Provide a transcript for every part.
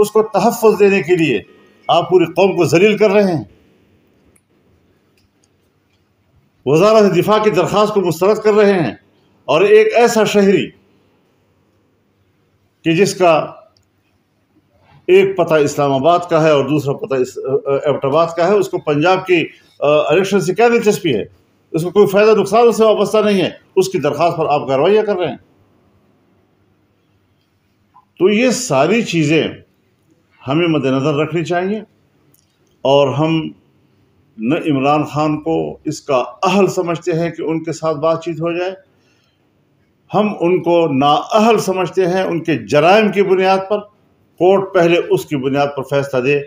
उसको तहफ़ देने के लिए आप पूरी कौम को जलील कर रहे हैं वजारत दिफा की दरख्वास्त को मुस्रद कर रहे हैं और एक ऐसा शहरी कि जिसका एक पता इस्लामाबाद का है और दूसरा पता एबटाबाद का है उसको पंजाब की इलेक्शन से क्या दिलचस्पी है उसको कोई फ़ायदा नुकसान उससे वाबस्ता नहीं है उसकी दरख्वास्त पर आप कार्रवाइयाँ कर रहे हैं तो ये सारी चीज़ें हमें मद्नज़र रखनी चाहिए और हम न इमरान ख़ान को इसका अहल समझते हैं कि उनके साथ बातचीत हो जाए हम उनको नाअहल समझते हैं उनके जराइम की बुनियाद पर कोर्ट पहले उसकी बुनियाद पर फैसला दे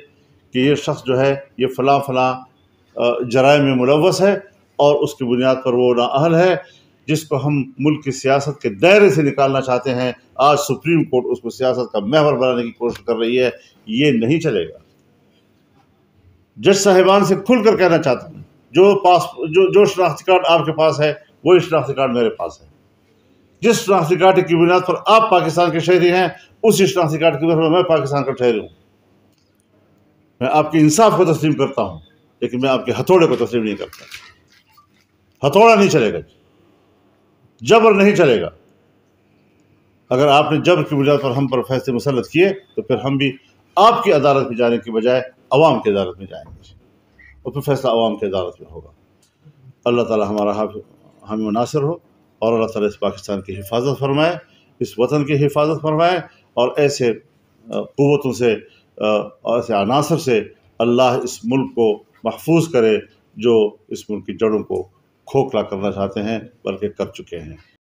कि ये शख्स जो है ये फ़लाँ फ़लाँ जराइम में मुलवस है और उसकी बुनियाद पर वो नाअल है जिसको हम मुल्क की सियासत के दायरे से निकालना चाहते हैं आज सुप्रीम कोर्ट उसको सियासत का महवर बनाने की कोशिश कर रही है ये नहीं चलेगा जज साहिबान से खुलकर कहना चाहता हूँ जो पास जो जो शनाख्ती कार्ड आपके पास है वही शनाख्ती कार्ड मेरे पास है जिस शनाख्ती कार्ड की बुनियाद पर आप पाकिस्तान के शहरी हैं उसी शनाख्ती कार्ड की बुनियाद मैं पाकिस्तान का शहरी हूँ मैं आपके इंसाफ को तस्लीम करता हूँ लेकिन मैं आपके हथौड़े को तस्लीम नहीं करता हथौड़ा नहीं चलेगा जबर नहीं चलेगा अगर आपने जबर की बुनियाद पर हम पर फैसले मुसलत किए तो फिर हम भी आपकी अदालत में जाने के बजाय अवाम की अदालत में जाएंगे और फिर फैसला अवाम की अदालत में होगा अल्लाह ताला हमारा हमें मुनासर हो और अल्लाह ताला इस पाकिस्तान की हिफाजत फरमाए इस वतन की हिफाजत फरमाए और ऐसे क़वतों से और ऐसे अनासर से अल्लाह इस मुल्क को महफूज करे जो इस मुल्क की जड़ों को खोखला करना चाहते हैं बल्कि कर चुके हैं